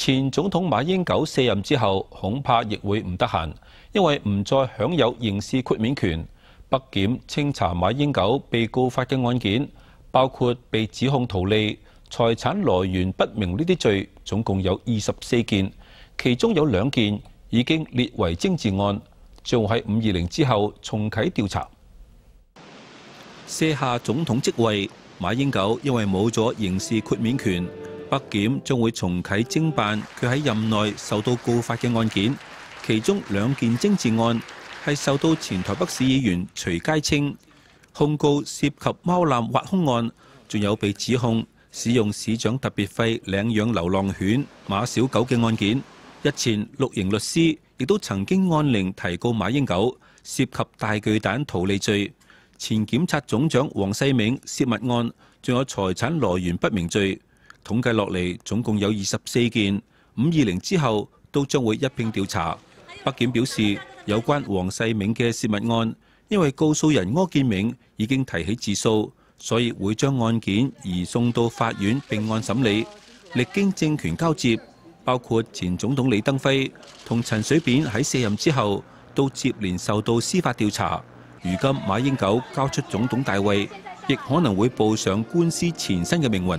前總統馬英九卸任之後，恐怕亦會唔得閒，因為唔再享有刑事豁免權。北檢清查馬英九被告發嘅案件，包括被指控逃利、財產來源不明呢啲罪，總共有二十四件，其中有兩件已經列為精治案，仲喺五二零之後重啟調查。卸下總統職位，馬英九因為冇咗刑事豁免權。北检将会重启侦办佢喺任内受到告发嘅案件，其中两件争治案系受到前台北市议员徐佳清控告涉及猫滥挖凶案，仲有被指控使用市长特别费领养流浪犬马小狗嘅案件。日前，陆型律师亦都曾经按令提告马英九涉及大巨蛋逃利罪，前检察总长黄世铭涉密案，仲有财产来源不明罪。統計落嚟總共有二十四件五二零之後都將會一並調查。北檢表示，有關黃世銘嘅泄密案，因為告訴人柯建明已經提起自訴，所以會將案件移送到法院並案審理。歷經政權交接，包括前總統李登輝同陳水扁喺卸任之後都接連受到司法調查。如今馬英九交出總統大位，亦可能會步上官司前身嘅命運。